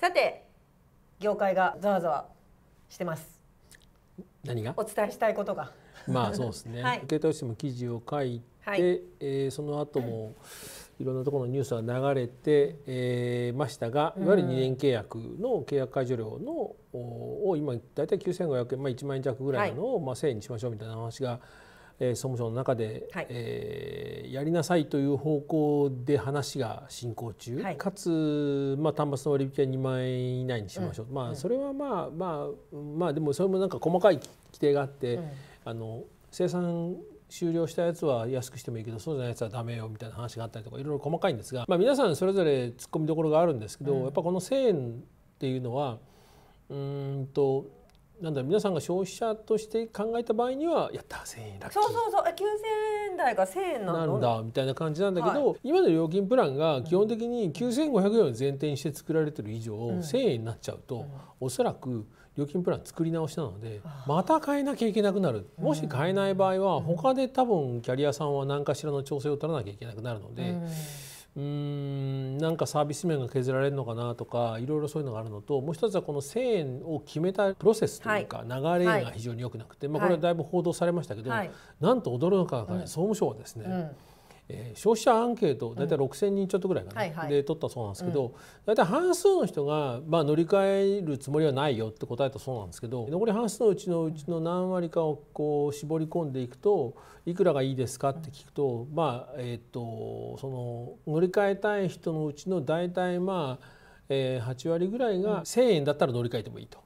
さて業界がざわざわしてます何がお伝えしたいことがまあそうですね、はい、受け取りしても記事を書いて、はい、えー、その後もいろんなところのニュースが流れて、えー、ましたがいわゆる2年契約の契約解除料のを今大体9500円、まあ、1万円弱ぐらいのを、まあ、1000円にしましょうみたいな話が、え総務省の中で、はい、えー、やりなさいという方向で話が進行中、はい、かつ、まあ、単の割引は2万円以内にしましょう、うん、まあ、それはまあまあまあでもそれもなんか細かい規定があって、うん、あの生産終了したやつは安くしてもいいけどそうじゃないやつはダメよみたいな話があったりとかいろいろ細かいんですが、まあ、皆さんそれぞれ突っ込みどころがあるんですけど、うん、やっぱこの1,000円っていうのはうんとなんだ皆さんが消費者として考えた場合にはやった1000円ラッキーそうそうそう9000円台が1000円なんだみたいな感じなんだけど、はい、今の料金プランが基本的に9500円を前提にして作られてる以上、うん、1000円になっちゃうと、うん、おそらく料金プラン作り直しなのでまた変えなきゃいけなくなるもし変えない場合は他で多分キャリアさんは何かしらの調整を取らなきゃいけなくなるので。うんうんなんかサービス面が削られるのかなとかいろいろそういうのがあるのともう一つはこの1000円を決めたプロセスというか、流れが非常に良くなくて、はい、まあ、これはだいぶ報道されましたけど、はい、なんと驚くかが、ね、総務省はですね、うんえー、消費者アンケート大体6,000人ちょっとぐらいかな、はいはい、で取ったそうなんですけど、大体半数の人が、まあ、乗り換えるつもりはないよって答えたそうなんですけど残り半数のうちのうちの何割かをこう絞り込んでいくといくらがいいですかって聞くと、まあえっ、とその乗り換えたい人のうちの大体まあ、えー、8割ぐらいが1,000円だったら乗り換えてもいいと。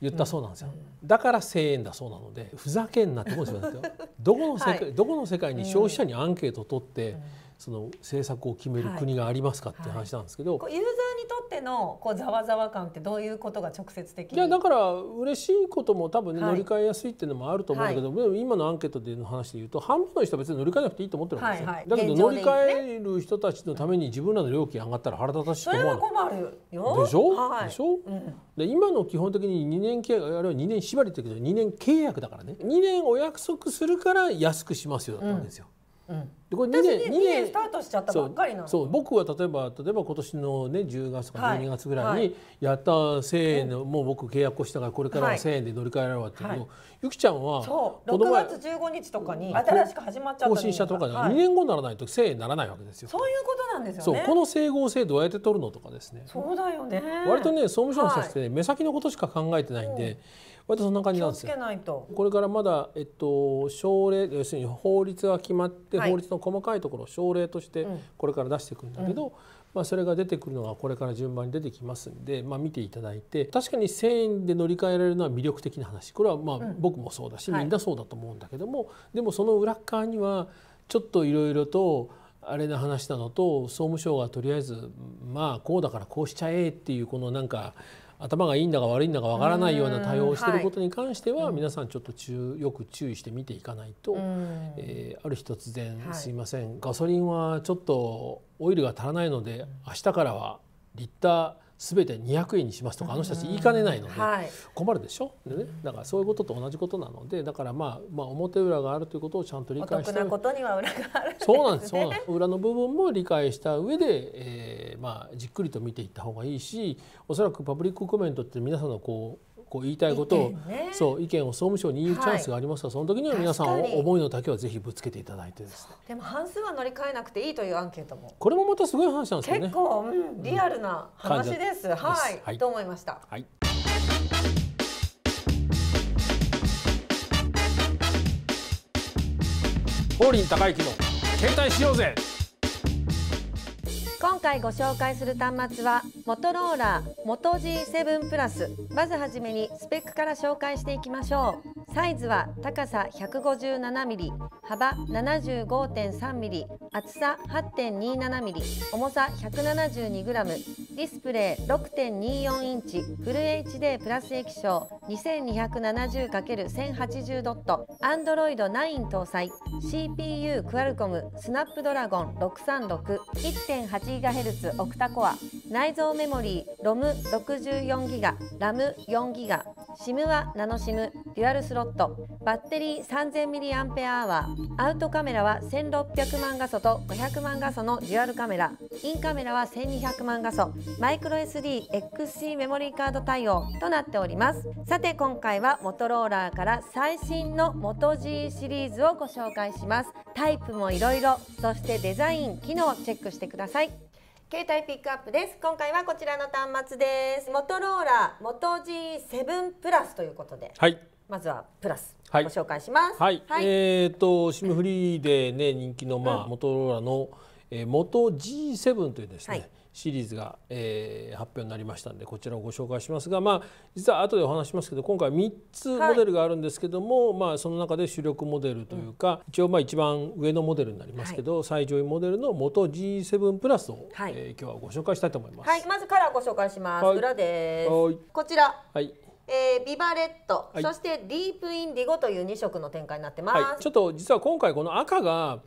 言ったそうなんですよ、だから1000円だそうなのでふざけんなってことですよどこの世界、はい、どこの世界に消費者にアンケートを取って、その政策を決める国がありますかって話なんですけど、はいはい、ユーザーにとってのこうざわざわ感ってどういうことが直接的いやだから嬉しいことも多分、ね、乗り換えやすいっていうのもあると思うんだけど、今のアンケートでの話で言うと半分の人は別に乗り換えなくていいと思ってるんですよ、だけど乗り換える人たちのために自分らの料金上がったら腹立たしいと思それは困るよでしょ、はい、でしょ、うん、で今の基本的に2年契約あるいは2年縛りって言うけど2年契約だからね2年お約束するから安くしますよだったけですよ、うんでこれ2年 ,2 年スタートしちゃったばっかりなそう僕は例えば例えば今年の、ね、10月とか12月ぐらいにやった1,000円の、はい、もう僕契約をしたからこれからは1,000円で乗り換えられるわっていうの、はい、ゆきちゃんはそう6月15日とかに新しく始まっちゃった更新したとかで、はい、2年後にならないと1,000円ならないわけですよ。そういうことなんですよねこの整合性どうやって取るのとかですねそうだよね割とね総務省の人って、ね、目先のことしか考えてないんで、うん割とそんな感じなんですよ。これからまだ、えっと、省令要するに法律が決まって、はい、法律の細かいところを省令としてこれから出していくんだけど、うん、まあ、それが出てくるのがこれから順番に出てきますんで、まあ、見ていただいて確かに1,000円で乗り換えられるのは魅力的な話これはまあ僕もそうだし、うん、みんなそうだと思うんだけども、はい、でもその裏側にはちょっといろいろとあれな話なのと総務省がとりあえずまあこうだからこうしちゃえっていうこのなんか。頭がいいんだか悪いんだかわからないような対応をしていることに関しては、皆さんちょっと注よく注意して見ていかないと、えー、ある日突然、すいませんガソリンはちょっとオイルが足らないので明日からはリッター全て200円にしますとかあの人たち言いかねないので困るでしょ、でね、だからそういうことと同じことなのでだからまあまあ表裏があるということをちゃんと理解してことには裏がある、そうなんですそうなんです裏の部分も理解した上で、えー、まあじっくりと見ていった方がいいしおそらくパブリックコメントって皆さんのこうこう言いたいことを、ね、そう意見を総務省に言うチャンスがありますが、はい、その時には皆さん思いの丈はぜひぶつけていただいてです、ね、でも半数は乗り換えなくていいというアンケートもこれもまたすごい話なんですよね結構、うん、リアルな話でです。はい、はい、と思いました。はい法林高之の携帯しようぜ今回ご紹介する端末はモトローラ MotoG7 プラスまずはじめにスペックから紹介していきましょうサイズは高さ 157mm 幅 75.3mm 厚さ 8.27mm 重さ 172g ディスプレイ6.24インチフル HD プラス液晶 2270×1080 ドット Android 9搭載 CPU クアルコムスナップドラゴン636 1.8GHz オクタコア内蔵メモリー ROM64GB a m 4GB SIM はナノ SIM デュアルスロロットバッテリー 3000mAh アウトカメラは1600万画素と500万画素のデュアルカメラインカメラは1200万画素マイクロ SDXC メモリーカード対応となっておりますさて今回はモトローラーから最新の MotoG シリーズをご紹介しますタイプもいろいろそしてデザイン機能チェックしてください携帯ピックアップです今回はこちらの端末ですモトローラ MotoG7 プラスということではいまずはプラス、ご紹介します。はい。はい、えっ、ー、とシムフリーでね人気のまあ、うん、モトローラの、えー、元 G7 というですね。はいシリーズが、えー、発表になりましたのでこちらをご紹介しますが、まあ、実は後でお話しますけど今回3つモデルがあるんですけども、はい、まあ、その中で主力モデルというか、うん、一応まあ一番上のモデルになりますけど、はい、最上位モデルの元 G7 プラスを、はい、えー、今日はご紹介したいと思います。はい、まずカラーご紹介します、裏です、こちら、はいえー、ビバレット、はい、そしてディープインディゴという2色の展開になってます、はい、ちょっと実は今回この赤が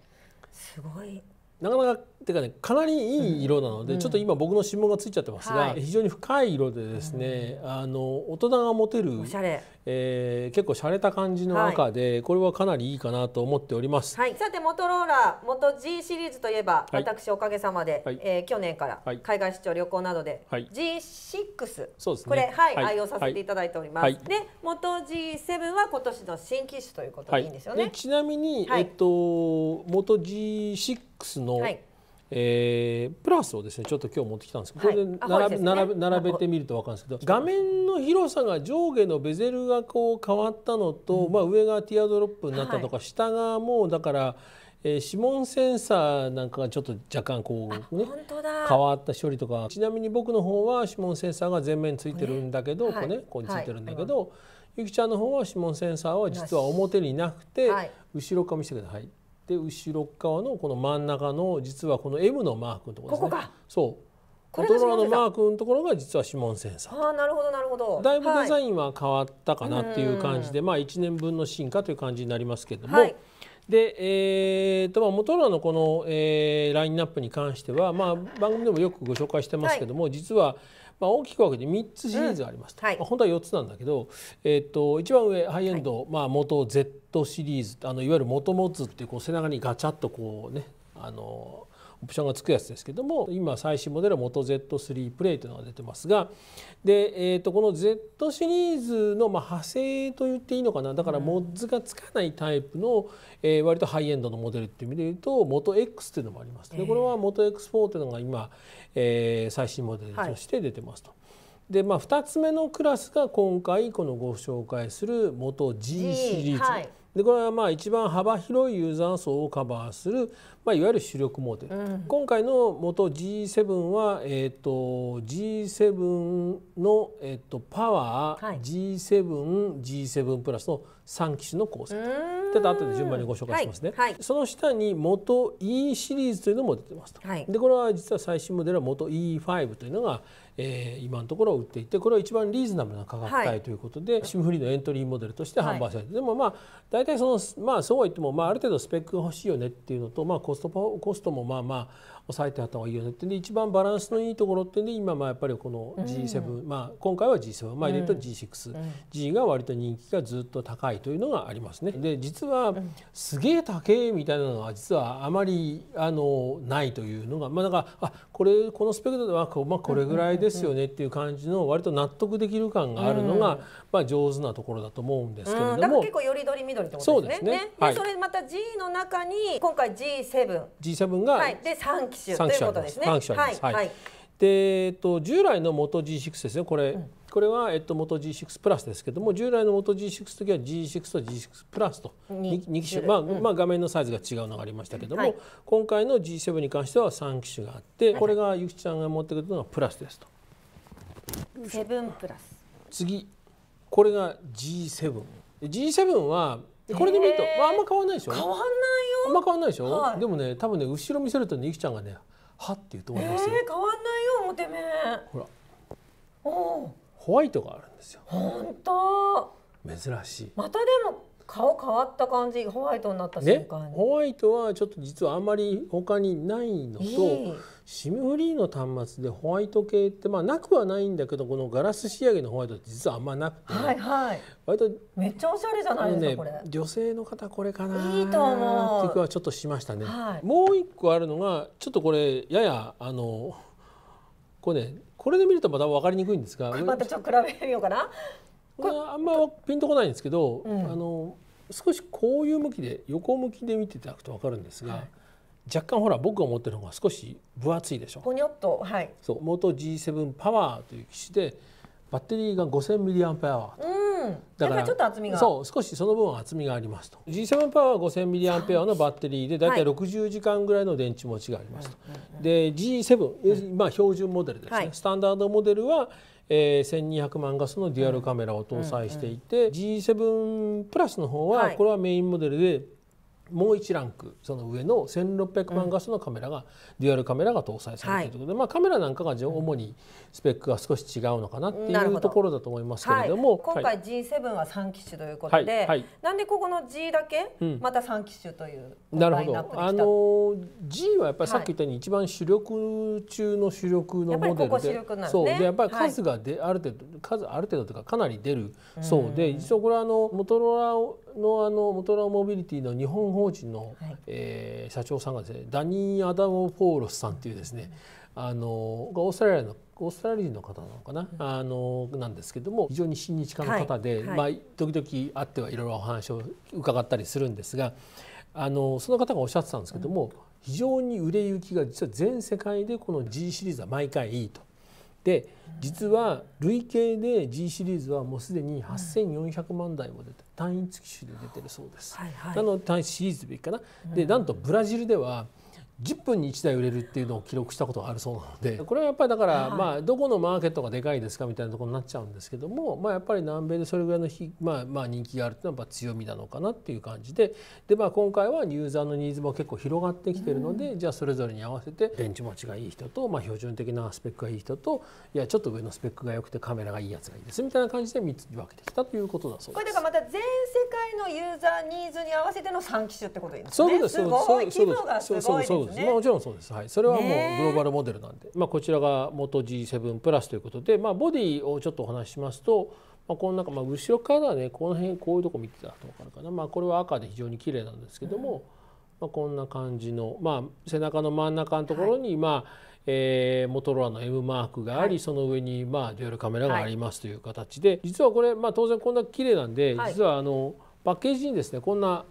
すごいなかなかてかねかなりいい色なので、うん、ちょっと今僕の指紋がついちゃってますが、はい、非常に深い色でですね、うん、あの大人が持てるおしゃれ、えー、結構洒落た感じの赤で、はい、これはかなりいいかなと思っております、はい、さてモトローラ元 G シリーズといえば、私おかげさまで、はい、えー、去年から海外出張旅行などで、はい、G6 そうです、ね、これ、はい愛用させていただいております、で元 G7 は今年の新機種ということでいいんですよね、ちなみに、えっと元 G6 の、はいえー、プラスをですねちょっと今日持ってきたんですけど、はい、これで並べね、並べてみると分かるんですけど画面の広さが上下のベゼルがこう変わったのと、うん、まあ、上がティアドロップになったとか、はい、下がもうだから。えー、指紋センサーなんかがちょっと若干こう、ね、変わった処理とかちなみに僕の方は指紋センサーが前面についてるんだけどこうね、ここについてるんだけど、ゆきちゃんの方は指紋センサーは実は表になくて、後ろから見せてください。で後ろ側のこの真ん中の実はこの M のマークのところですね。ここそうコトラのマークのところが実は指紋センサー。あなるほどなるほど。だいぶデザインは変わったかなっていう感じで、はい、まあ1年分の進化という感じになりますけれども。はい、でえーとまあ、モトのこの、えー、ラインナップに関しては、まあ、番組でもよくご紹介してますけども、はい、実はまあ、大きく分けて3つシリーズがありました、うんはい、まあ、本当は4つなんだけど、えーと、一番上ハイエンド、はいまあ、元 Z シリーズあのいわゆる元持つっていうこう背中にガチャッとこうねあのオプションがつくやつですけども今最新モデルは Moto Z3 プレイというのが出てますがで、えー、とこの Z シリーズのまあ派生と言っていいのかなだからモッズがつかないタイプの、えー、割とハイエンドのモデルっていう意味で言うと MotoX というのもありますでこれは MotoX4 というのが今、えー、最新モデルとして出てますと。はいで、まあ、2つ目のクラスが今回このご紹介する元 g シリーズ、G はい、でこれはまあ一番幅広いユーザー層をカバーする、まあ、いわゆる主力モデル、うん、今回の元 G7 は、えーと、G7 の、えーと、パワー、G7G7 プラスの3機種の構成とで後で順番にご紹介しますね、はいはい、その下に元 E シリーズというのも出てますと、でこれは実は最新モデルは元 E5 というのがえー、今のところ売っていてこれは一番リーズナブルな価格帯ということで、はい、フリーのエントリーモデルとして販売されて、はい、でもまあ大体そのまあそうは言っても、まあ、ある程度スペックが欲しいよねっていうのと、まあ、コストコストもまあまあ抑えてあった方がいいよねってで一番バランスのいいところってで今まあやっぱりこの G7、うん、まあ、今回は G7 前で言うと G6、うん、G が割と人気がずっと高いというのがありますね。で実はすげえ高えみたいなのは実はあまりあのないというのがまあだからあこれこのスペクトルはこ,、まあ、これぐらいですよねっていう感じの割と納得できる感があるのが、まあ、上手なところだと思うんですけれども、うん、だから結構よりどり緑ってことですね。そうですね、ねはい、それまた G の中に今回 G7G7 が、はい、で3期種ということですね。はいでえっと、従来の元 o t o g 6ですねこれ、うん、これは、えっと、元 o t o g 6プラスですけども従来の元 o t o g 6時は G6 と G6 プラスと二機種、まあ、うん、まあ、画面のサイズが違うのがありましたけども、はい、今回の G7 に関しては三機種があってこれがゆきちゃんが持ってくるのはプラスですと。セブンプラス次これが G7G7 はでこれで見ると、まあ、あんま変わんないでしょ変わんないよあんま変わんないでしょ、はい、でもね多分ね後ろ見せるとねゆきちゃんがねはって言うと思いますよ、変わんないよ表面ほらおホワイトがあるんですよ本当珍しいまたでも顔変わった感じホワイトになった瞬間、ね、ホワイトはちょっと実はあんまり他にないのと、えー、シムフリーの端末でホワイト系ってまあなくはないんだけどこのガラス仕上げのホワイトって実はあんまなくて、はいはい、割とめっちゃおしゃれじゃないですか、ね、女性の方これかないいと思うっていう気はちょっとしましたね、はい、もう一個あるのがちょっとこれややあのこれねこれで見るとまた分かりにくいんですがまたちょっと比べようかなこれあんまピンとこないんですけど、うん、あの少しこういう向きで横向きで見ていただくと分かるんですが、はい、若干ほら僕が持ってる方が少し分厚いでしょ。ごにょっとはい。そう元 G7 パワーという機種でバッテリーが 5000mAh と。うんだからちょっと厚みがそう少しその分厚みがありますと G7 パワー 5000mAh のバッテリーでだいたい60時間ぐらいの電池持ちがありますと、はい、で G7、まあ、標準モデルですね、はい、スタンダードモデルはえー、1200万画素のデュアルカメラを搭載していて、うんうん、G7 プラスの方はこれはメインモデルでもう1ランクその上の1600万画素のカメラが、うん、デュアルカメラが搭載されているということで、はい、まあ、カメラなんかが主にスペックが少し違うのかなっていうところだと思いますけれども、はい、今回 G7 は3機種ということで、はい、なんでここの G だけ、また3機種という、うん、なるほどあの G はやっぱりさっき言ったように一番主力中の主力のモデルで、そうでやっぱり数がで、ある程度数ある程度というかかなり出るそうで、実はこれはあのモトローラのあのモトラモビリティの日本法人の、はい、えー、社長さんがですねダニー・アダモ・ポーロスさんというですね、あのオーストラリアのオーストラリアの方なのかな、あのなんですけども非常に親日家の方で、はい、まあ、時々会ってはいろいろお話を伺ったりするんですがあのその方がおっしゃってたんですけども、うん、非常に売れ行きが実は全世界でこの G シリーズは毎回いいと。で実は累計で G シリーズはもうすでに8400万台も出て、単位付き種で出てるそうです。はいはい、なので単シリーズでいいかな。でなんとブラジルでは10分に1台売れるっていうのを記録したことがあるそうなのでこれはやっぱりだから、まあどこのマーケットがでかいですかみたいなところになっちゃうんですけども、まあ、やっぱり南米でそれぐらいのひ、まあ、まあ人気があるっていうのはやっぱ強みなのかなっていう感じでで、まあ、今回はユーザーのニーズも結構広がってきてるので、じゃあそれぞれに合わせて電池持ちがいい人と、まあ、標準的なスペックがいい人といやちょっと上のスペックが良くてカメラがいいやつがいいですみたいな感じで3つに分けてきたということだそうです。これだからまた全世界のユーザーニーズに合わせての3機種ってことですね。そうですそうですすですですね。まあ、もちろんそうです。はい。それはもうグローバルモデルなんで。まあこちらが元 G7 プラスということで、まあボディをちょっとお話ししますと、まあこの中まあ後ろからねこの辺こういうとこ見てたとかかな。まあこれは赤で非常に綺麗なんですけども。うんまあ、こんな感じの、まあ、背中の真ん中のところに、まあえー、モトローラの M マークがあり、その上に、まあ、デュアルカメラがありますという形で、実はこれ、まあ、当然こんな綺麗なんで、実はあのパッケージにですねこんな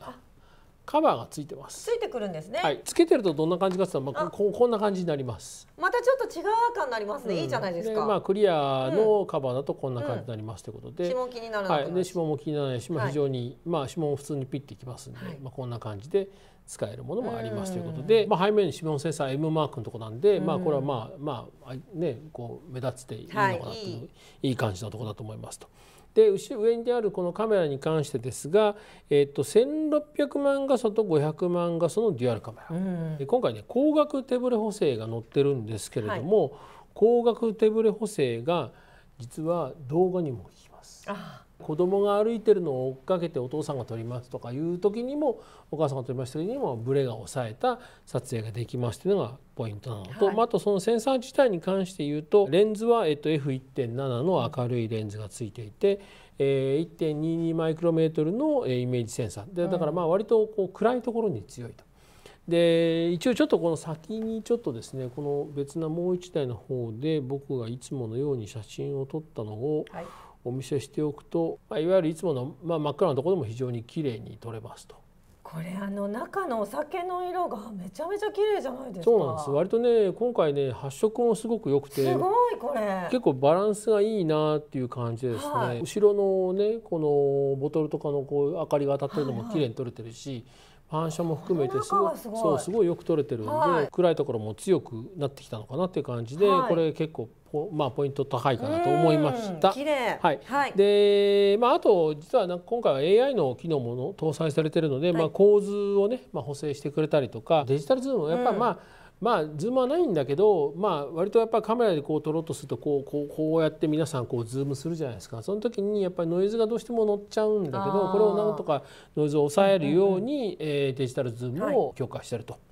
カバーがついてます。ついてくるんですね。はい、つけてるとどんな感じかっていうと、まあ、あここんな感じになります。またちょっと違う感になりますね。うん、いいじゃないですか。まあ、クリアのカバーだとこんな感じになりますということで。指紋気になるない。はい、で、指紋も気にならないし、まあ、非常に、まあ、指紋普通にピッていきますんで、まあ、こんな感じで。使えるものもありますということで、まあ、背面に指紋センサー M マークのとこなんで、まあ、これはまあまあねこう目立つていいのかなという、い、い感じのとこだと思いますと。で上にあるこのカメラに関してですが、えっと、1600万画素と500万画素のデュアルカメラ、うん、今回ね光学手ブレ補正が載ってるんですけれども、はい、光学手ブレ補正が実は動画にも効きます。あ子供が歩いてるのを追っかけてお父さんが撮りますとかいう時にもお母さんが撮りました時にもブレが抑えた撮影ができますというのがポイントなのと、はい、あとそのセンサー自体に関して言うとレンズは、えっと、F1.7 の明るいレンズがついていて、え1.22マイクロメートルの、えイメージセンサーでだからまあ割とこう暗いところに強いと。で一応ちょっとこの先にちょっとですねこの別なもう一台の方で僕がいつものように写真を撮ったのを、はいお見せしておくと、まあ、いわゆるいつもの、まあ、真っ暗なところでも非常に綺麗に撮れますと。これあの中のお酒の色がめちゃめちゃ綺麗じゃないですか。そうなんです。割とね今回ね発色もすごく良くて、すごいこれ。結構バランスがいいなっていう感じですね。はい、後ろのねこのボトルとかのこう明かりが当たってるのも綺麗に撮れてるし、はいはい反射も含めてすごそうすごいよく取れてるんで、はい、暗いところも強くなってきたのかなっていう感じで、はい、これ結構まあ、ポイント高いかなと思いました。はい、はい、で、まあ、あと実は今回は AI の機能も搭載されてるので、まあ、構図をね、まあ、補正してくれたりとかデジタルズームはやっぱまあ、うんまあズームはないんだけど、まあ、割とやっぱカメラでこう撮ろうとするとこうこうこうやって皆さんこうズームするじゃないですかその時にやっぱりノイズがどうしても乗っちゃうんだけどこれをなんとかノイズを抑えるように、うんうん、えー、デジタルズームを強化してると。はい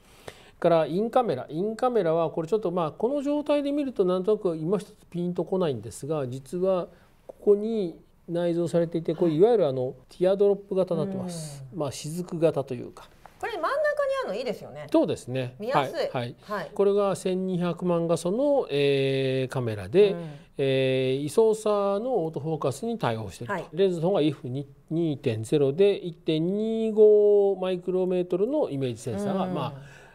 からインカメラインカメラはこれちょっとまあこの状態で見るとなんとなく今一つピンとこないんですが実はここに内蔵されていてこれいわゆるあのティアドロップ型になってます、まあ雫型というかこれ真ん中にあるのいいですよね。そうですね。見やすい。はい。はい、これが1200万画素の、えー、カメラで、うん、えー、位相差のオートフォーカスに対応している、と、はい、レンズの方が f2.0 で1.25マイクロメートルのイメージセンサーが、うん、まあ、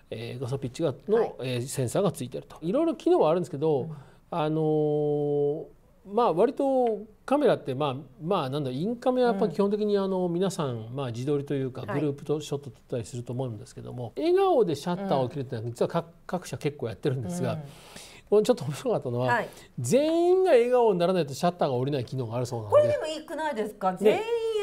えー、画素ピッチがの、はい、えー、センサーがついてると。いろいろ機能はあるんですけど、うん、あのーまあ割とカメラってまあまあなんだインカメはやっぱ基本的にあの皆さんまあ自撮りというかグループとショット撮ったりすると思うんですけども、笑顔でシャッターを切るってのは実は各社結構やってるんですが、ちょっと面白かったのは、全員が笑顔にならないとシャッターが下りない機能があるそうなんでこれでもいいくないですか全員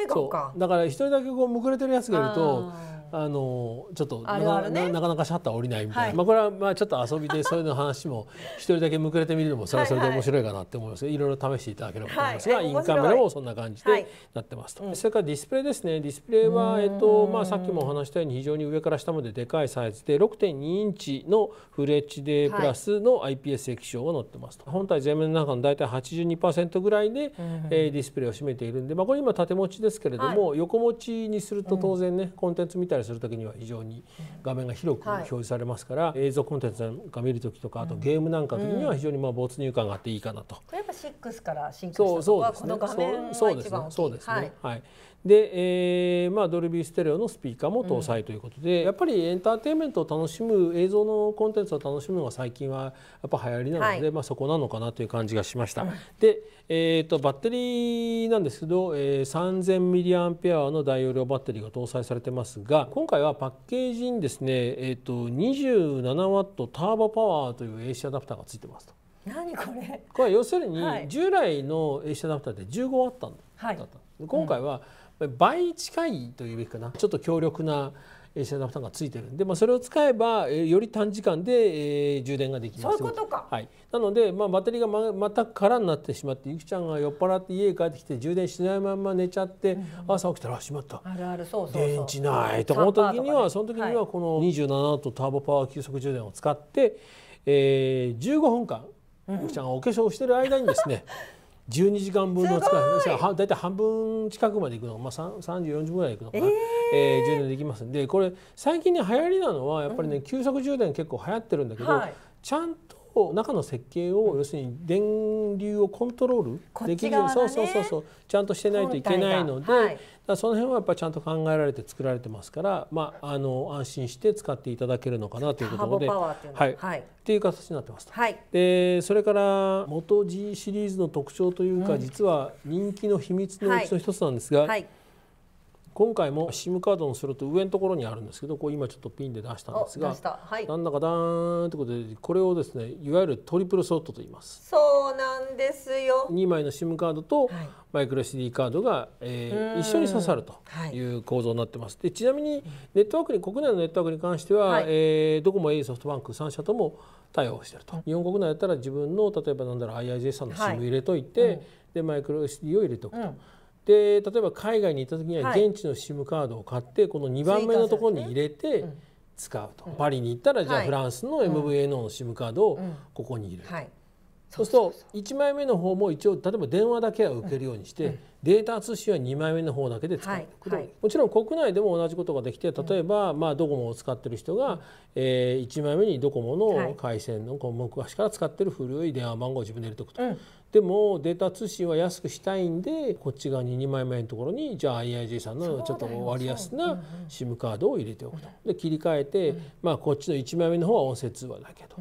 笑顔か、だから一人だけこうむくれてるやつがいると。あのちょっとなかある、ね、なかなかシャッター降りないみたいな、はい、まあ、これはまあちょっと遊びでそういうの話も一人だけ向くれてみるのもそれはそれで面白いかなって思いますいろいろ試していただければと思いますが、はい、インカメラもそんな感じでなってますと、はい、それからディスプレイですねディスプレイは、えっとまあ、さっきもお話したように非常に上から下まででかいサイズで6.2インチのフレッチでプラスの IPS 液晶が載ってますと、本体全面の中の大体82%ぐらいで、うん、えー、ディスプレイを占めているんで、まあ、これ今縦持ちですけれども、横持ちにすると当然ね、コンテンツみたいなりする時には非常に画面が広く表示されますから、はい、映像コンテンツなんか見る時とかあとゲームなんかの時には非常にまあ没入感があっていいかなと。うん、やっぱ6から進化したのはこの画面が一番大きい。そうですね。そうですね。はい、はいで、えーまあ、ドルビーステレオのスピーカーも搭載ということで、うん、やっぱりエンターテインメントを楽しむ映像のコンテンツを楽しむのが最近はやっぱ流行りなので、はい、まあ、そこなのかなという感じがしました。うん、で、えーと、バッテリーなんですけど、えー、3000mAh の大容量バッテリーが搭載されてますが今回はパッケージにですね、えーと、27W ターボパワーという AC アダプターがついてますと。何これこれ要するに従来の AC アダプターで 15W だった、はい、今回は、うん倍近いというべきかなちょっと強力な車載負担がついてるんで、まあ、それを使えばより短時間で、充電ができますそういうことか、はい、なので、まあ、バッテリーがまくた空になってしまってゆきちゃんが酔っ払って家帰ってきて充電しないまま寝ちゃって、うん、朝起きたら「しまったあるあるそうそう電池ない」と思った時には、その時にはこの27とターボパワー急速充電を使って、はい、えー、15分間ゆきちゃんがお化粧してる間にですね 十二時間分の使い大体半分近くまでいくのまあ、3040分ぐらいいくのかな、えー、えー、充電できますんでこれ最近に流行りなのはやっぱりね、うん、急速充電結構流行ってるんだけど、はい、ちゃんを中の設計を要するに電流をコントロールできるよう、ね、そうそうそうそうちゃんとしてないといけないので、だその辺はやっぱちゃんと考えられて作られてますから、まあ、あの安心して使っていただけるのかなというところで。はい、はい、っていう形になってます。でそれから元 G シリーズの特徴というか、実は人気の秘密のうちの一つなんですが。はい今回も SIM カードのスロット上のところにあるんですけどこう今ちょっとピンで出したんですが、はい、なんだかだーンってことでこれをですねいわゆるトリプルソロトと言いますそうなんですよ2枚の SIM カードと、マイクロ SD カードが、えー、一緒に刺さるという構造になってます。でちなみにネットワークに国内のネットワークに関しては、はい、えー、ドコモ au ソフトバンク3社とも対応してると、日本国内だったら自分の例えばなんだろう IIJ さんの SIM 入れといて、はいうん、でマイクロ SD を入れておくと。うんで例えば海外に行った時には現地の SIM カードを買ってこの2番目のところに入れて使うと、パリに行ったらじゃあフランスの MVNO の SIM カードをここに入れると、そうすると1枚目の方も一応例えば電話だけは受けるようにして、データ通信は2枚目の方だけで使う、はいもちろん国内でも同じことができて例えば、まあ、ドコモを使ってる人が、えー、1枚目にドコモの回線の目う昔から使ってる古い電話番号を自分で入れておくと。でもデータ通信は安くしたいんでこっち側に2枚目のところにじゃあ IIJ さんのちょっと割安な SIM カードを入れておくと。で切り替えて、まあ、こっちの1枚目の方は音声通話だけど。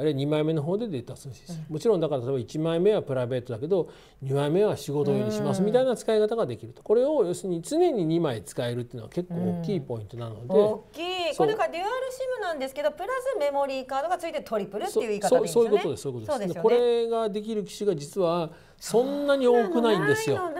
あるいは2枚目の方でデータ通信する、もちろんだから例えば1枚目はプライベートだけど2枚目は仕事用にしますみたいな使い方ができるとこれを要するに常に2枚使えるっていうのは結構大きいポイントなので、大きいこれからデュアルシムなんですけどプラスメモリーカードがついてトリプルっていう言い方でいいんですよねそういうことですそういうことです、ね、これができる機種が実はそんなに多くないんですよ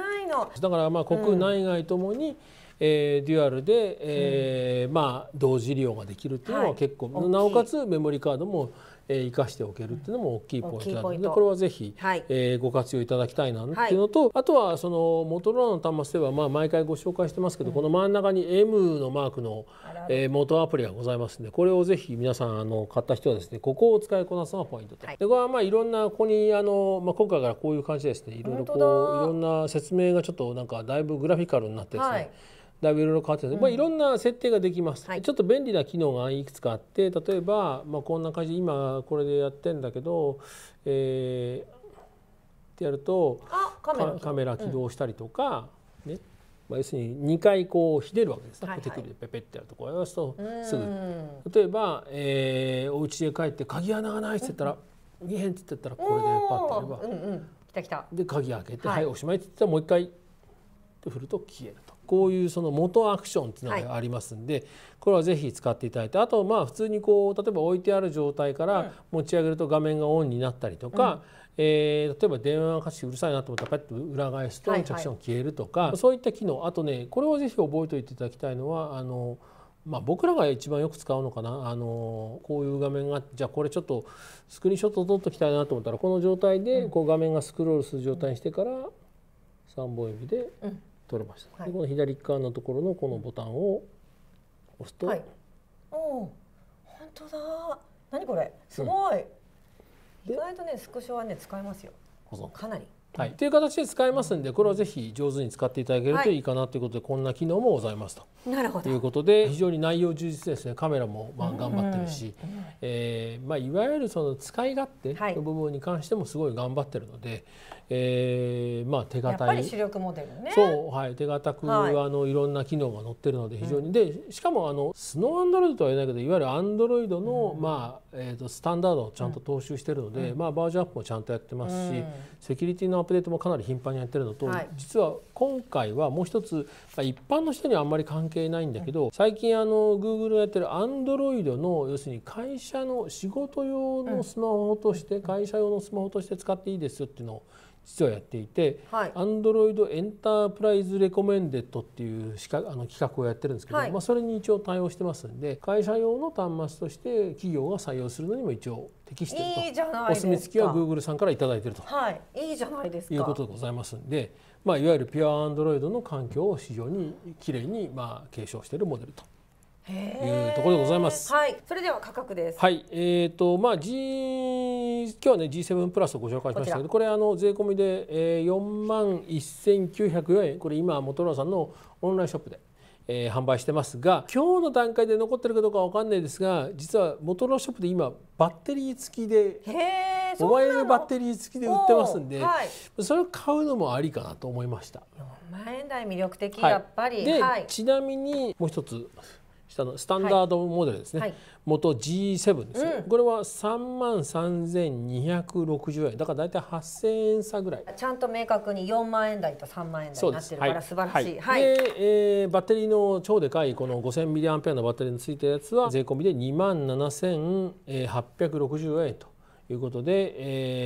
だからまあ国内外ともに、えー、デュアルで、えー、うん、まあ、同時利用ができるっていうのは結構、はい、なおかつメモリーカードもえー、生かしておけるっていうのも大きいポイントなので、これはぜひ、はい、えー、ご活用いただきたいなっていうのと、はい、あとはそのモトローラの端末ではまあ毎回ご紹介してますけど、うん、この真ん中に M のマークの、えー、元アプリがございますんでこれをぜひ皆さんあの買った人はですねここを使いこなすのがポイントと、はい、でこれはまあいろんなここにあの、まあ、今回からこういう感じですねいろいろこういろんな説明がちょっとなんかだいぶグラフィカルになってですね、はいだいぶいろいろ変わってるんです、まあ、いろんな設定ができます、はい、ちょっと便利な機能がいくつかあって例えば、まあ、こんな感じ今これでやってんだけど、えー、ってやるとカメラ起動したりとか、うん、ねまあ、要するに2回こうひねるわけですね、はいはい、テクでペペってやるとこうやるとすぐ例えば、えー、お家へ帰って鍵穴がないって言ったら「見えへん」って言ったらこれでパッとやれば、うんうん、来た来たで鍵開けて「はい、はい、おしまい」って言ったらもう一回って振ると消えると。こういうその元アクションっていうのがありますんで、はい、これはぜひ使っていただいてあとまあ普通にこう例えば置いてある状態から持ち上げると画面がオンになったりとか、うん、えー、例えば電話がしうるさいなと思ったらパッと裏返すと着信音消えるとか、はいはい、そういった機能あとねこれをぜひ覚えておいていただきたいのはあのまあ、僕らが一番よく使うのかなあのこういう画面がじゃあこれちょっとスクリーンショット撮っときたいなと思ったらこの状態でこう画面がスクロールする状態にしてから3本指で取れました、はい、この左側のところのこのボタンを押すと、はい、おお本当だ何これすごい、うん、意外とねスクショはね使えますよかなりはい、という形で使えますんでこれはぜひ上手に使っていただけるといいかなということで、はい、こんな機能もございますとなるほどいうことで非常に内容充実ですねカメラもまあ頑張ってるし、うんえー、まあ、いわゆるその使い勝手の部分に関してもすごい頑張ってるので、はい、えー、まあ、手堅い主力モデルねそう、はい、手堅く、はい、あのいろんな機能が載ってるので非常に、うん、でしかもあのスノーアンドロイドとは言えないけどいわゆるアンドロイドの、うん、まあえーと、スタンダードをちゃんと踏襲してるので、うん、まあ、バージョンアップもちゃんとやってますし、セキュリティのアップデートもかなり頻繁にやってるのと、はい、実は今回はもう一つ一般の人にはあんまり関係ないんだけど、最近あの Google がやってる Android の要するに会社の仕事用のスマホとして、会社用のスマホとして使っていいですよっていうのを実はやっていて、アンドロイドエンタープライズレコメンデッドっていう資格あの企画をやってるんですけど、はい、まあ、それに一応対応してますんで会社用の端末として企業が採用するのにも一応適してるとお墨付きは Google さんから頂いてると、はい、いいじゃないですかいうことでございますんで、まあ、いわゆるピュアアンドロイドの環境を非常にきれいにまあ継承しているモデルというところでございます。はい、それでは価格です。はい、えっ、ー、とまあ G 今日はね G7 プラスをご紹介しましたけど、これあの税込みで、えー、4万1904円、これ今モトロさんのオンラインショップで。えー、販売してますが今日の段階で残ってるかどうかわかんないですが実はモトロショップで今バッテリー付きでモバイルバッテリー付きで売ってますんで、はい、それを買うのもありかなと思いました4万円台魅力的、はい、やっぱり、はい、ちなみにもう一つ下のスタンダードモデルですね、はい、元 G7 です、うん、これは3万3260円だから大体8000円差ぐらいちゃんと明確に4万円台と3万円台になってるから、素晴らしい、はいはい、で、えー、バッテリーの超でかいこの 5000mAh のバッテリーについたやつは税込みで2万7860円ということで、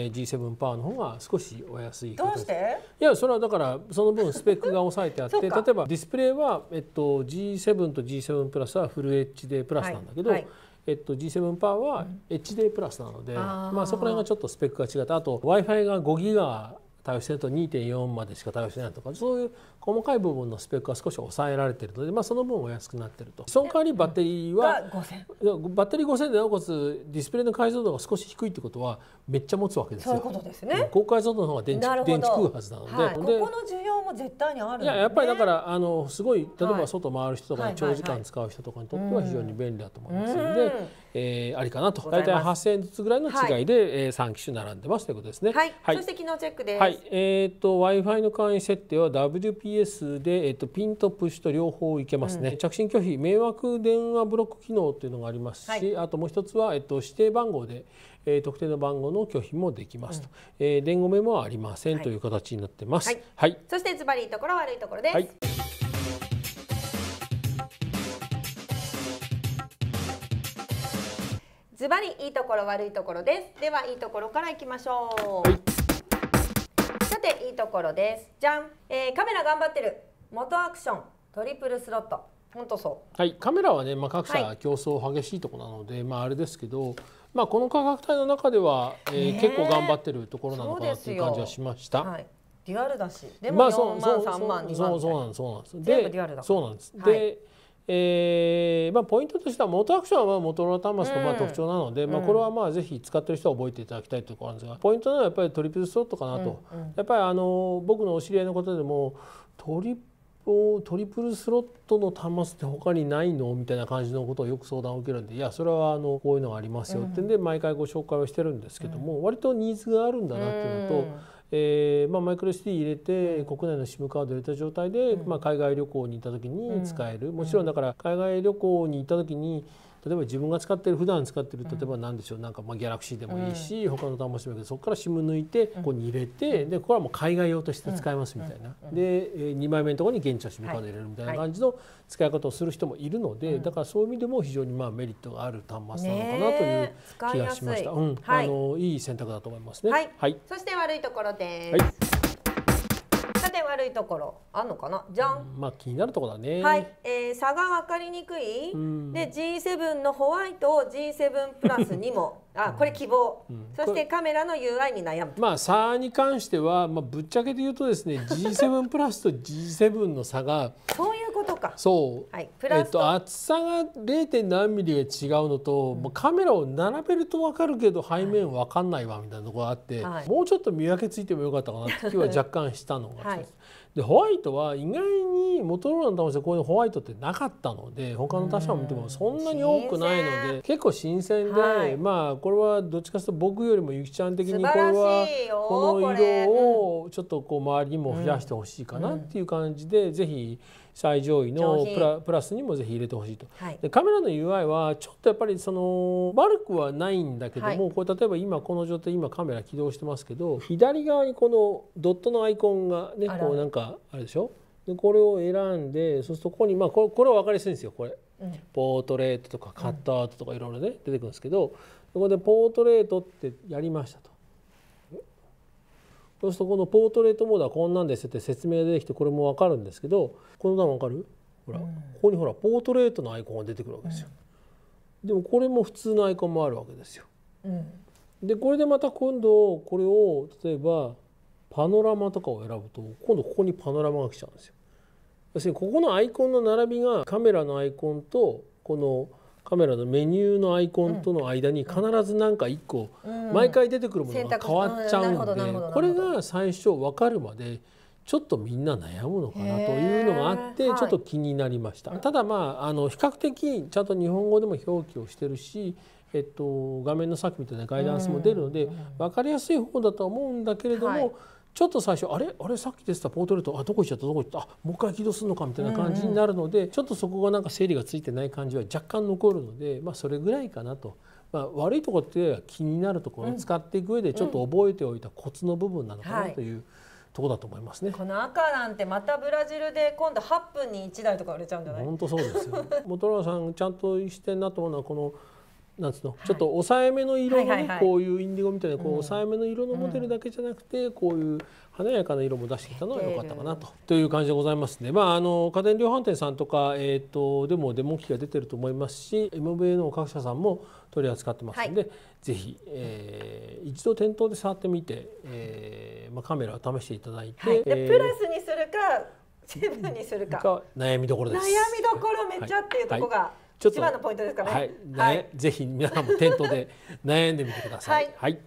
えー、G7 パワーの方が少しお安いどうしていやそれはだからその分スペックが抑えてあって 例えばディスプレイは、えっと、G7 と G7 プラスはフル HD プラスなんだけど、はいはいえっと、G7 パワーは HD プラスなので、うん、あまあ、そこら辺がちょっとスペックが違ってあと w i f i が5ギガ対応してると2.4までしか対応してないとかそういう細かい部分のスペックが少し抑えられてるので、まあ、その分お安くなってるとその代わりバッテリーはバッテリー5000でなおかつディスプレイの解像度が少し低いってことはめっちゃ持つわけですよ。そういうことですね。高解像度の方が電池電池食うはずなのではい、でここの需要も絶対にある、ね、いややっぱりだからあのすごい例えば外回る人とか長時間使う人とかにとっては非常に便利だと思いますので。はいはいはいえー、ありかなと大体8000円ずつぐらいの違いで、はい、えー、3機種並んでますということですね。はい、はい、そして機能チェックです。はい、えっ、ー、と Wi-Fi の簡易設定は WPS でえっ、ー、とピンとプッシュと両方いけますね、うん、着信拒否迷惑電話ブロック機能というのがありますし、はい、あともう一つはえっ、と指定番号でえー、特定の番号の拒否もできますと、うん、えー、伝言メモはありません、という形になってます、はい、はい、そしてズバリところ悪いところです、はいズバリいいところ悪いところですではいいところからいきましょう、はい、さていいところですじゃん、えー、カメラ頑張ってる元アクショントリプルスロット本当そう、はい、カメラはね、まあ、各社競争激しいとこなので、はい、まあ、あれですけど、まあ、この価格帯の中では、えー、ね、結構頑張ってるところなのかなっていう感じはしました。はい、デュアルだしでも4万、まあ、3万2万そうそうなんですそうなんですだ。そうなんです、でえーまあ、ポイントとしては元アクションはまあモトロ端末のまあ特徴なので、うん、まあ、これはまあぜひ使ってる人は覚えていただきたいというころなんですがポイントなのはやっぱりトリプルスロットかなと、うんうん、やっぱりあの僕のお知り合いの方でもトリトリプルスロットの端末って他にないのみたいな感じのことをよく相談を受けるんでいやそれはあのこういうのがありますよってんで毎回ご紹介をしてるんですけども、割とニーズがあるんだなっていうのと。えーまあ、マイクロ SD 入れて国内の SIM カード入れた状態で、まあ、海外旅行に行った時に使える、もちろんだから海外旅行に行った時に例えば自分が使ってる普段使ってる例えば何でしょうなんかまあギャラクシーでもいいし、他の端末もいいけどそこから SIM 抜いてここに入れて、でこれはもう海外用として使えますみたいな、で2枚目のところに現地の SIM カード入れるみたいな感じの使い方をする人もいるので、だからそういう意味でも非常にまあメリットがある端末なのかなという気がしました。うん、のいい選択だと思いますね。はい。そして悪いところです。はいで悪いところあんのかなじゃん、まあ気になるところだねはい、えー、差が分かりにくい、うん、で G7 のホワイトを G7 プラスにもあこれ希望、うん、そしてカメラの UI に悩むまあ差に関しては、まあ、ぶっちゃけで言うとですね G7 プラスと G7 の差がそういうことかそう、はい、プラスえっと、厚さが 0. 何ミリが違うのと、うん、カメラを並べると分かるけど背面分かんないわみたいなところがあって、はい、もうちょっと見分けついてもよかったかなって気は若干したのが、はいでホワイトは意外にモトローラの端末でこういうホワイトってなかったので他の他社を見てもそんなに多くないので結構新鮮で、はい、まあこれはどっちかというと僕よりもゆきちゃん的にこれはこの色をちょっとこう周りにも増やしてほしいかなっていう感じで、うん、ぜひ。最上位のプラプラスにもぜひ入れてほしいと、はい、でカメラの UI はちょっとやっぱりその悪くはないんだけども、はい、これ例えば今この状態今カメラ起動してますけど左側にこのドットのアイコンがねこうなんかあれでしょでこれを選んでそうするとここにまあこれこれは分かりやすいんですよこれ、うん、ポートレートとかカットアウトとかいろいろね、うん、出てくるんですけどここでポートレートってやりましたと。そうするとこのポートレートモードはこんなんですって説明できてこれもわかるんですけどこの段わかるほら、ここにほらポートレートのアイコンが出てくるわけですよ。でもこれも普通のアイコンもあるわけですよ。でこれでまた今度これを例えばパノラマとかを選ぶと今度ここにパノラマが来ちゃうんですよ。要するにここのアイコンの並びがカメラのアイコンとこのカメラのメニューのアイコンとの間に必ず何か1個、毎回出てくるものが変わっちゃうので、これが最初分かるまでちょっとみんな悩むのかなというのがあってちょっと気になりました。ただまああの比較的ちゃんと日本語でも表記をしてるしえっと、画面のさっきみたいなガイダンスも出るので、分かりやすい方だとは思うんだけれども、はいちょっと最初あれあれさっき出てたポートレートあどこ行っちゃったどこ行ったあもう一回起動するのかみたいな感じになるので、うんうん、ちょっとそこがなんか整理がついてない感じは若干残るので、まあ、それぐらいかなと。まあ、悪いところっていうよりは気になるところを使っていく上でちょっと覚えておいたコツの部分なのかなという。とこだと思いますね。この赤なんてまたブラジルで今度8分に1台とか売れちゃうんじゃない？本当そうですよ。モトさんちゃんとしてんなと思うのはこのなんつうの、はい、ちょっと抑えめの色の、ね、こういうインディゴみたいなこう抑えめの色のモデルだけじゃなくて、うん、こういう華やかな色も出してきたのは良かったかなとという感じでございますね。まああの家電量販店さんとかえっ、ー、とでもデモ機が出てると思いますし、MVA の各社さんも取り扱ってますので、はい、ぜひ、えー、一度店頭で触ってみて、えー、まあカメラを試していただいて、はい、えー、プラスにするか。セブンにするか悩みどころです悩みどころめっちゃっていうとこが、はいちょっと一番のポイントですかね。はい、ね、はい、ぜひ皆さんも店頭で悩んでみてください。はい、はい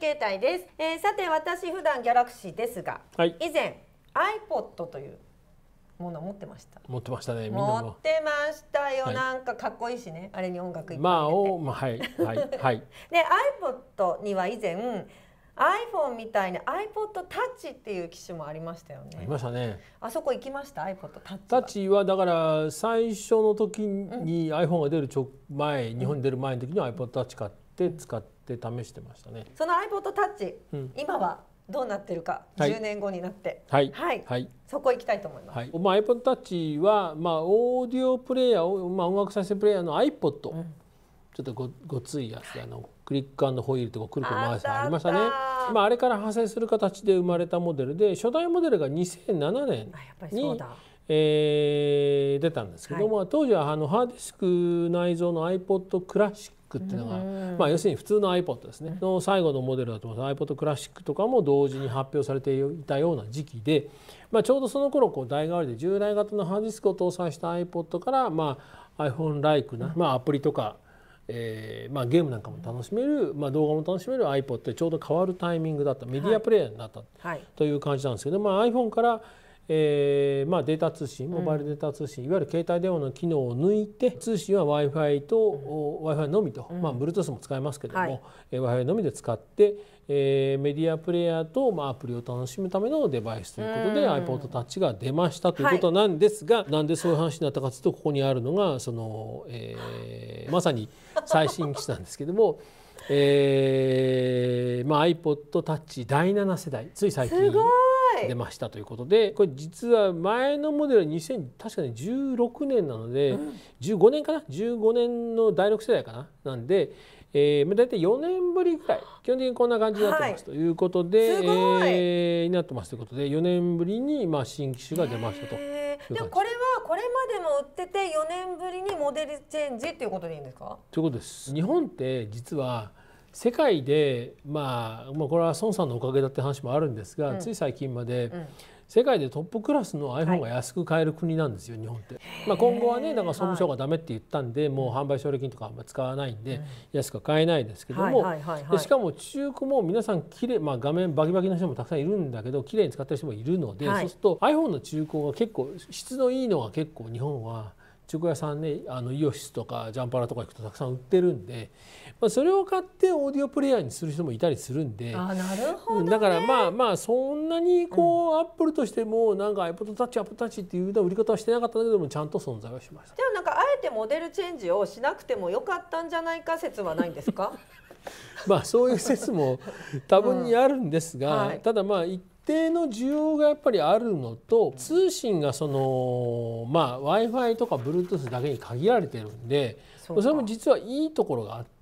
携帯です、えー、さて私普段ギャラクシーですが、はい、以前 iPod というものを持ってました持ってましたね持ってましたよ、はい、なんかかっこいいしねあれに音楽いっぱいまあおまあはいはい、はい、で iPod には以前 iPhone みたいに i p o d t o u c っていう機種もありましたよねありましたねあそこ行きました i p o d t o u タッチはだから最初の時に iPhone が出る直前、うん、日本に出る前の時に i p o d t o u c 買って使って試してましたねその i p o d t o u c うん、今はどうなってるか、はい、年後になってはい、はい、はい、そこ行きたいと思います、はい、まあ、iPod t o u c は、まあ、オーディオプレイヤー、まあ、音楽再生プレイヤーの iPod、うん、ちょっとごごついやつ、はい、あのクリックホイールとかくるく回すありましたねまあ、あれから派生する形で生まれたモデルで初代モデルが2007年にえー、出たんですけども、はい、当時はあのハードディスク内蔵の iPod クラシックっていうのが、まあ、要するに普通の iPod ですね、うん、の最後のモデルだと思います iPod クラシックとかも同時に発表されていたような時期で、まあ、ちょうどその頃こう代替わりで従来型のハードディスクを搭載した iPod から、まあ、i p h o n e ライクな、まあ、アプリとか、うんえーまあ、ゲームなんかも楽しめる、まあ、動画も楽しめる iPod ってちょうど変わるタイミングだったメディアプレイヤーになった、はい、という感じなんですけど、まあ、iPhone から、えーまあ、データ通信モバイルデータ通信、うん、いわゆる携帯電話の機能を抜いて通信は w i f i と、うん、w i f i のみと、うん、まあ、Bluetooth も使えますけども、はい、w i f i のみで使ってえー、メディアプレイヤーと、まあ、アプリを楽しむためのデバイスということで iPod Touch が出ましたということなんですが、はい、なんでそういう話になったかというとここにあるのがその、えー、まさに最新機種なんですけども。えーまあ、iPod タッチ第7世代つい最近出ましたということでこれ実は前のモデルは2000確かに16年なので、うん、15年かな15年の第6世代かななんで、えー、大体4年ぶりぐらい基本的にこんな感じになってますということで、はい、えー、なってますということで4年ぶりにまあ新機種が出ましたと。でもこれはこれまでも売ってて4年ぶりにモデルチェンジっていうことでいいんですかということです。日本って実は世界で、まあ、まあこれは孫さんのおかげだって話もあるんですが、うん、つい最近まで、うん世界でトップクラスの iPhone が安く買える国なんですよ、はい、日本って。まあ、今後はねだから総務省がダメって言ったんで、はい、もう販売奨励金とかあんま使わないんで、うん、安く買えないですけども、でしかも中古も皆さん綺麗まあ画面バキバキの人もたくさんいるんだけど綺麗に使ってる人もいるので、はい、そうすると iPhone の中古が結構質のいいのが結構日本は中古屋さんねあのイオシスとかジャンパラとか行くとたくさん売ってるんでまあ、それを買ってオーディオプレイヤーにする人もいたりするんであなるほど、ね、だからまあまあそんなにこう、アップルとしてもなんか iPodTouch、i ッ o d t o u c h っていうような売り方はしてなかったけどもちゃんと存在はしました。でもなんかあえてモデルチェンジをしなくてもよかったんじゃないか説はないんですか まあそういう説も 多分にあるんですが、うんはい、ただまあ一定の需要がやっぱりあるのと通信がそのまあ w i f i とか Bluetooth だけに限られてるんでそれも実はいいところがあって。、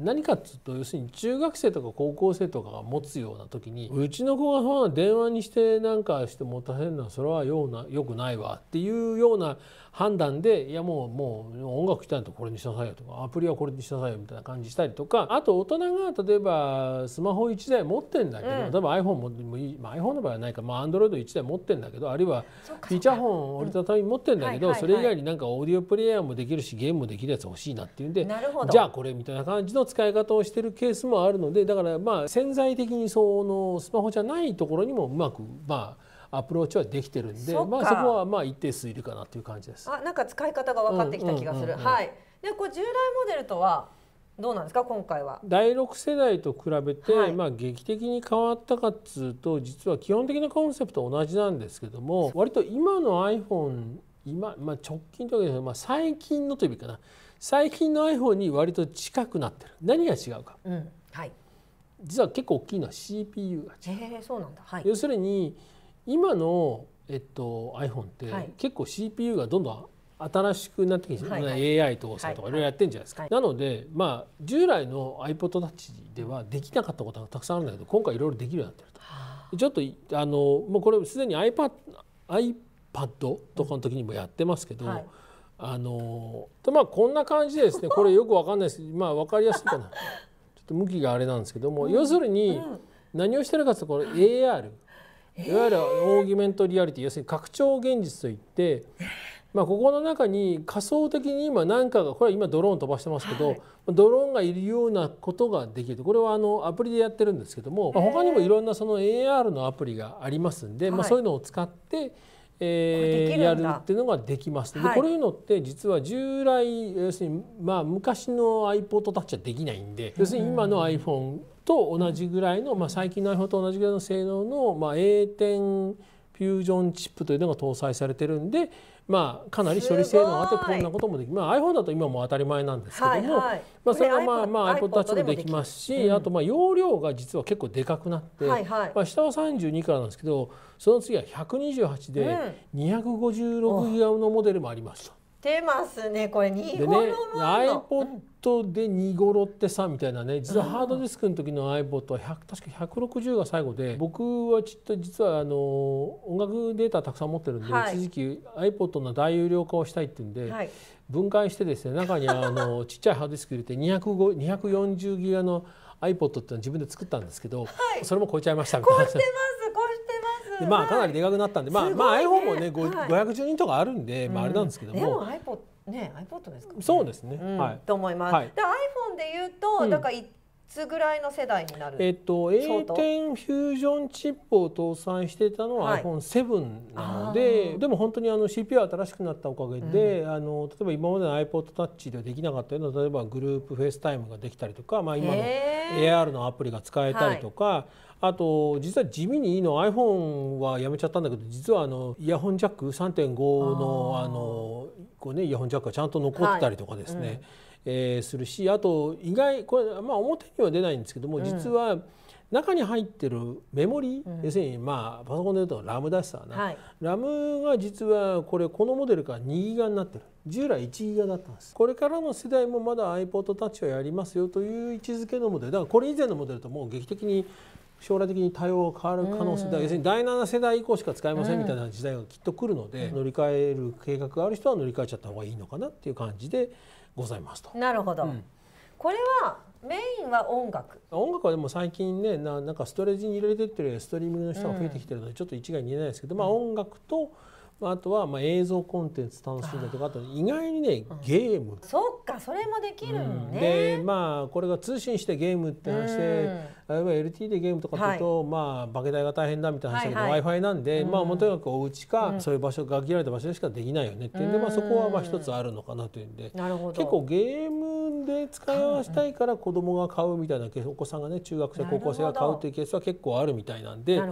何かっつうと要するに中学生とか高校生とかが持つような時にうちの子がそ電話にしてなんかして持たせるのはそれはようなよくないわっていうような判断でいやもうもう音楽来たんとこれにしなさいよとかアプリはこれにしなさいよみたいな感じしたりとかあと大人が例えばスマホ1台持ってんだけど、うん、例えば iPhone もまあ、iPhone の場合はないか、まあ、Android1 台持ってんだけどあるいはフィーチャーフォン折りたたみ持ってんだけど、それ以外になんかオーディオプレイヤーもできるしゲームもできるやつ欲しいなっていうんでじゃあこれみたいな感じの使い方をしてるケースもあるのでだからまあ潜在的にそのスマホじゃないところにもうまくまあアプローチはできてるんで、そまあそこはまあ一定数いるかなという感じです。あ、なんか使い方が分かってきた気がする。はい。で、これ従来モデルとはどうなんですか今回は第6世代と比べて、はい、まあ、劇的に変わったかっつうと実は基本的なコンセプト同じなんですけども割と今の iPhone 今、まあ、直近というか、まあ、最近のというかな最近の iPhone に割と近くなってる何が違うか、うんはい、実は結構大きいのは CPU が違う,、えそうなんだはい、要するに今の、えっと、iPhone って、はい、結構 CPU がどんどん新しくなってきて、はいはい、AI 搭載とかいろいろやってんじゃないですか、はいはい、なのでまあ従来の i p o d たちではできなかったことがたくさんあるんだけど今回いろいろできるようになってると。ちょっとあのもうこれすでに iPad iPad パッドとかの時にもやってますけど、はい、あのとまあこんな感じでですね これよくわかんないですまあ分かりやすいかなちょっと向きがあれなんですけども、うん、要するに何をしてるかというとこれ AR いわゆるオーギュメントリアリティ要するに拡張現実といって、まあ、ここの中に仮想的に今何かがこれは今ドローン飛ばしてますけど、はい、ドローンがいるようなことができるこれはあのアプリでやってるんですけども、まあ、他にもいろんなその AR のアプリがありますんで、まあ、そういうのを使って、えー、やるっていうのができます、はい、でこれいうのって実は従来要するにまあ昔の iPod タッチはできないんで、要するに今の iPhone と同じぐらいの、まあ、最近の iPhone と同じぐらいの性能の、まあ、A 点フュージョンチップというのが搭載されてるんでまあ、かなり処理性能あってこんなこともできまあ iPhone だと今も当たり前なんですけども、はいはい、まあ、それがまあ、まあ、iPod タッチもできますし、あとまあ容量が実は結構でかくなって、はいまあ、下は32からなんですけどその次は128で256ギガのモデルもありました。うんてますねこれ2頃の iPod で2ろってさみたいなね実はハードディスクの時の iPod は確か160が最後で僕はちっと実はあの音楽データたくさん持ってるんで、一時期 iPod の大容量化をしたいっていうんで、分解してですね中にあの ちっちゃいハードディスク入れて240ギガの iPod っていうのを自分で作ったんですけど、それも超えちゃいましたみたいな。超てます超でまあかなりでかくなったんで、まあ、ね、まあ iPhone もね5 1 2人とかあるんで、まああれなんですけども。でもね iPod ですか、ね、そうですね、うん、はい。と思います。はい、で iPhone で言うと、だからいつぐらいの世代になる、うん、えっと A10 フュージョンチップを搭載してたのは iPhone7 なので、はい、でも本当にあの CPU 新しくなったおかげで、うん、あの例えば今までの iPodTouch ではできなかったような例えばグループフェスタイムができたりとか、まあ、今の AR のアプリが使えたりとか。はいあと実は地味にいいの iPhone はやめちゃったんだけど実はあのイヤホンジャック3.5のあのこう、ね、イヤホンジャックがちゃんと残ってたりとかですね、はいうんえー、するしあと意外これ、まあ、表には出ないんですけども、実は中に入ってるメモリ、うん、要するにまあパソコンで言うとラムだしさな、はい、ラムが実はこれこのモデルから2ギガになってる従来1ギガだったんですこれからの世代もまだ iPod タッチはやりますよという位置づけのモデルだからこれ以前のモデルともう劇的に将来的に対応が変わる可能性要するに第7世代以降しか使えませんみたいな時代がきっと来るので、うん、乗り換える計画がある人は乗り換えちゃった方がいいのかなっていう感じでございますと。なるほど、うん、これはメインは音楽音楽はでも最近ねななんかストレージに入れてってるストリーミングの人が増えてきてるので、ちょっと一概に言えないですけど、まあ、音楽と、あとはまあ映像コンテンツ楽しんだとかあと意外にねゲーム、うん、そっかそれもできるでまあこれが通信してゲームって話で、あれは LT でゲームとかすと、はい、まあバケ代が大変だみたいな話だけど、はいはい、w i f i なんで、うん、まあもとにかくお家か、うん、そういう場所限られた場所でしかできないよねっていうんで、まあ、そこはまあ一つあるのかなというんで結構ゲームで使い合したいから子供が買うみたいなケースお子さんがね中学生高校生が買うというケースは結構あるみたいなんで、は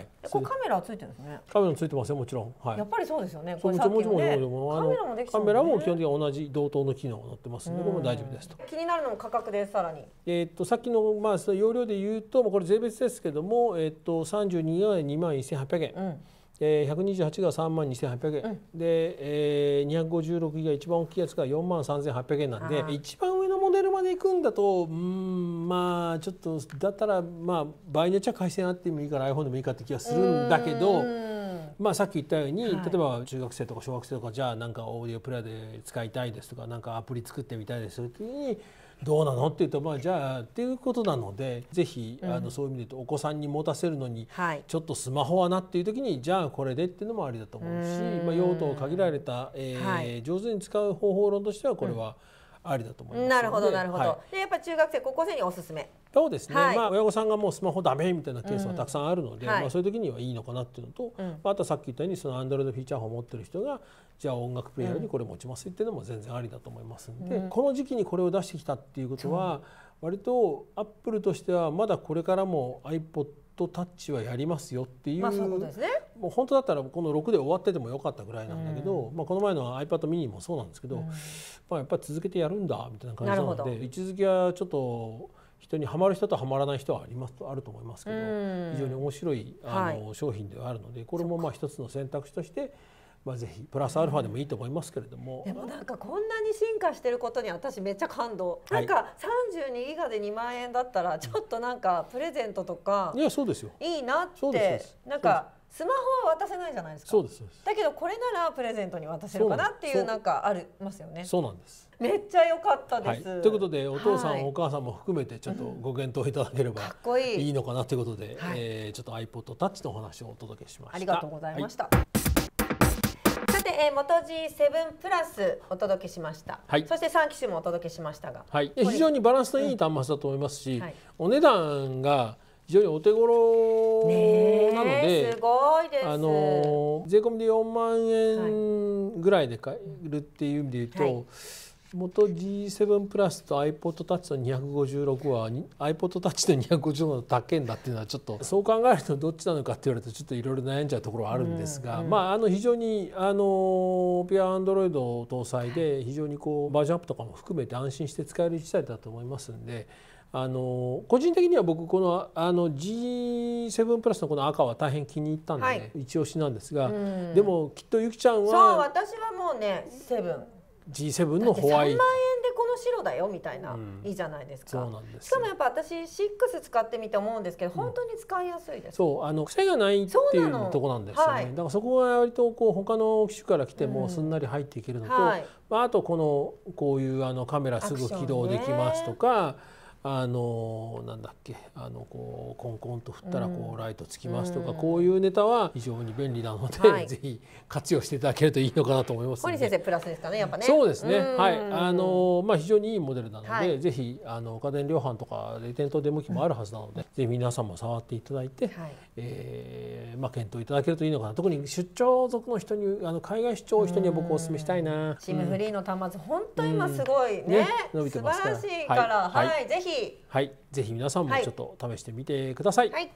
い、これカメラついてるんですねカメラついてますよもちろん、はい、やっぱりそうですよねもちろんもちろん、ね、カメラも基本的に同じ同等の機能が載ってますんでこれも大丈夫ですと気になるのも価格でさらにえー、っとさっきのまあその容量でいうとこれ税別ですけども、えっと、32が2万1800円。え百128が3万2800円、で、えで、二百256が一番大きいやつが4万3800円なんで一番上のモデルまで行くんだとうんまあちょっとだったらまあ場合によっちゃ回線あってもいいから iPhone でもいいかって気がするんだけど。まあ、さっき言ったように、例えば中学生とか小学生とかじゃあなんかオーディオプレイヤーで使いたいですとかなんかアプリ作ってみたいですという時にどうなのって言うとまあじゃあっていうことなのでぜひ、あのそういう意味で言うとお子さんに持たせるのに、はい、ちょっとスマホはなっていう時にじゃあこれでっていうのもありだと思うしまあ、用途を限られた、え上手に使う方法論としてはこれは、うんありだと思いますなるほどなるほど、はい、でやっぱ中学生高校生におすすめそうですね、はい、まあ、親御さんがもうスマホダメみたいなケースがたくさんあるので、うん、まあ、そういう時にはいいのかなっていうのと、まあ、あとさっき言ったようにそのアンドロイドフィーチャーを持ってる人がじゃあ音楽プレイヤーにこれ持ちますっていうのも全然ありだと思いますんで、うん、この時期にこれを出してきたっていうことは、割とアップルとしてはまだこれからも iPod とタッチはやりますよっていうまあういうね、もう本当だったらこの6で終わっててもよかったぐらいなんだけど、うん、まあ、この前の iPad mini もそうなんですけど、うん、まあ、やっぱり続けてやるんだみたいな感じなので位置づけはちょっと。人にはまる人とはまらない人はありますあると思いますけど、うん、非常に面白いあの、商品ではあるのでこれもまあ一つの選択肢としてまあ、ぜひプラスアルファでもいいと思いますけれども、でもなんかこんなに進化してることに私めっちゃ感動、はい、なんか32ギガで2万円だったらちょっとなんかプレゼントとかいやそうですよいいなってなんかスマホは渡せないじゃないですかそうですだけどこれならプレゼントに渡せるかなっていうなんかありますよねそうなんですめっちゃ良かったです、はい、ということでお父さん、はい、お母さんも含めてちょっとご検討いただければ、うん、いいのかなということで、はい、えー、ちょっと iPod Touch のお話をお届けしましたありがとうございました、えー、モトブンプラスお届けしました、はい、そして三機種もお届けしましたが、はい、非常にバランスのいい端末だと思いますし、うんはい、お値段が非常にお手頃なので、すごいですあの税込みで四万円ぐらいで買えるっていう意味で言うと、はい元 G7 プラスと iPodTouch の256は iPodTouch の256の高いんだっていうのはちょっとそう考えるとどっちなのかって言われるとちょっといろいろ悩んじゃうところはあるんですが、うんうん、まああの非常にあのピアアンドロイド搭載で非常にこうバージョンアップとかも含めて安心して使える一台だと思いますんで。あの個人的には僕このあの G7 プラスのこの赤は大変気に入ったんで、はい、一押しなんですが、でもきっとゆきちゃんはそう私はもうね7 G7 のホワイト3万円でこの白だよみたいな、うん、いいじゃないですかしかもやっぱ私6使ってみて思うんですけど、本当に使いやすいですそうあの癖がないっていうとこなんですよね、はい、だからそこは割とこう他の機種から来てもすんなり入っていけるのと、うんはい、あとこのこういうあのカメラすぐ起動できますとか。あのなんだっけあのこうコンコンと振ったらこうライトつきますとか、うん、こういうネタは非常に便利なので、はい、ぜひ活用していただけるといいのかなと思います堀先生プラスですかねやっぱねそうですね、うん、はいあのまあ非常にいいモデルなので、はい、ぜひあの家電量販とかで店頭デモ機もあるはずなので、うん、ぜひ皆さんも触っていただいて、はい、えー、まあ検討いただけるといいのかな特に出張族の人にあの海外出張の人には僕お勧めしたいな、チームフリーの端末本当今すごいねね、伸びてますから素晴らしいから、はい、はい、ぜひひはいぜひ皆さんもちょっと試してみてください、はい